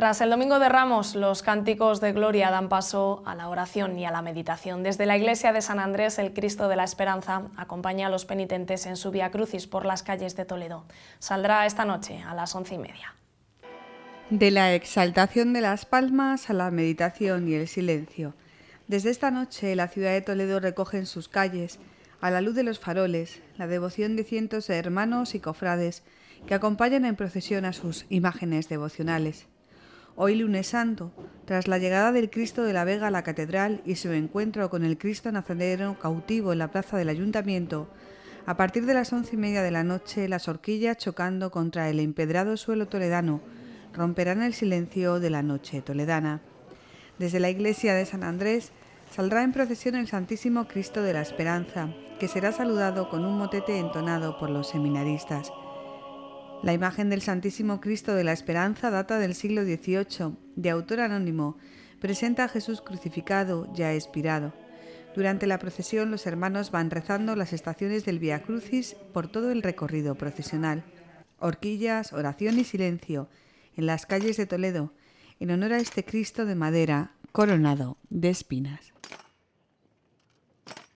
Tras el Domingo de Ramos, los cánticos de gloria dan paso a la oración y a la meditación. Desde la iglesia de San Andrés, el Cristo de la Esperanza acompaña a los penitentes en su vía Crucis por las calles de Toledo. Saldrá esta noche a las once y media. De la exaltación de las palmas a la meditación y el silencio. Desde esta noche la ciudad de Toledo recoge en sus calles, a la luz de los faroles, la devoción de cientos de hermanos y cofrades que acompañan en procesión a sus imágenes devocionales. Hoy lunes santo, tras la llegada del Cristo de la Vega a la catedral y su encuentro con el Cristo nacendero cautivo en la plaza del ayuntamiento, a partir de las once y media de la noche las horquillas chocando contra el empedrado suelo toledano romperán el silencio de la noche toledana. Desde la iglesia de San Andrés saldrá en procesión el Santísimo Cristo de la Esperanza, que será saludado con un motete entonado por los seminaristas. La imagen del Santísimo Cristo de la Esperanza data del siglo XVIII, de autor anónimo. Presenta a Jesús crucificado, ya expirado. Durante la procesión, los hermanos van rezando las estaciones del Via Crucis por todo el recorrido procesional. Horquillas, oración y silencio, en las calles de Toledo, en honor a este Cristo de madera, coronado de espinas.